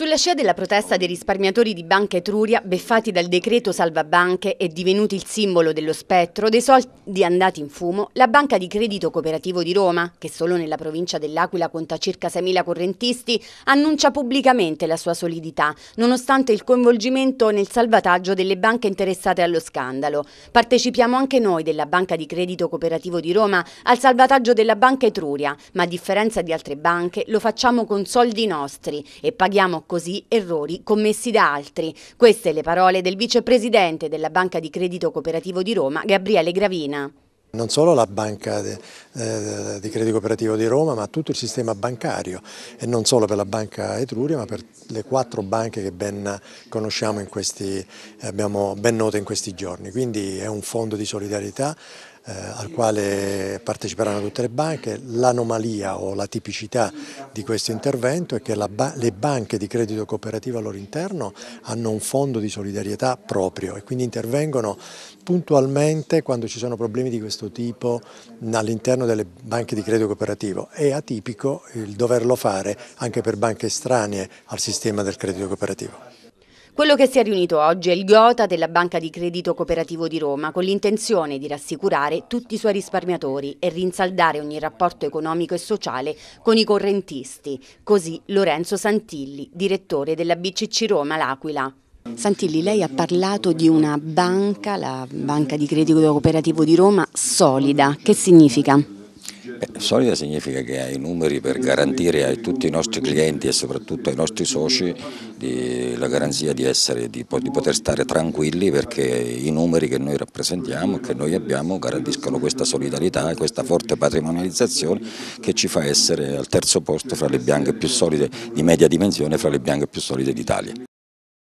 Sulla scia della protesta dei risparmiatori di Banca Etruria, beffati dal decreto salva banche e divenuti il simbolo dello spettro dei soldi andati in fumo, la Banca di Credito Cooperativo di Roma, che solo nella provincia dell'Aquila conta circa 6.000 correntisti, annuncia pubblicamente la sua solidità, nonostante il coinvolgimento nel salvataggio delle banche interessate allo scandalo. Partecipiamo anche noi della Banca di Credito Cooperativo di Roma al salvataggio della Banca Etruria, ma a differenza di altre banche lo facciamo con soldi nostri e paghiamo così errori commessi da altri. Queste le parole del vicepresidente della Banca di Credito Cooperativo di Roma, Gabriele Gravina. Non solo la banca eh, di credito cooperativo di Roma ma tutto il sistema bancario e non solo per la banca Etruria ma per le quattro banche che ben conosciamo in abbiamo ben note in questi giorni. Quindi è un fondo di solidarietà eh, al quale parteciperanno tutte le banche. L'anomalia o la tipicità di questo intervento è che ba le banche di credito cooperativo al loro interno hanno un fondo di solidarietà proprio e quindi intervengono puntualmente quando ci sono problemi di questo tipo all'interno delle banche di credito cooperativo. È atipico il doverlo fare anche per banche estranee al sistema del credito cooperativo. Quello che si è riunito oggi è il Gota della Banca di Credito Cooperativo di Roma con l'intenzione di rassicurare tutti i suoi risparmiatori e rinsaldare ogni rapporto economico e sociale con i correntisti. Così Lorenzo Santilli, direttore della BCC Roma L'Aquila. Santilli, lei ha parlato di una banca, la Banca di Credito Cooperativo di Roma, solida. Che significa? solida significa che hai i numeri per garantire a tutti i nostri clienti e soprattutto ai nostri soci la garanzia di, essere, di, di poter stare tranquilli perché i numeri che noi rappresentiamo, e che noi abbiamo, garantiscono questa solidarietà e questa forte patrimonializzazione che ci fa essere al terzo posto fra le bianche più solide di media dimensione fra le bianche più solide d'Italia.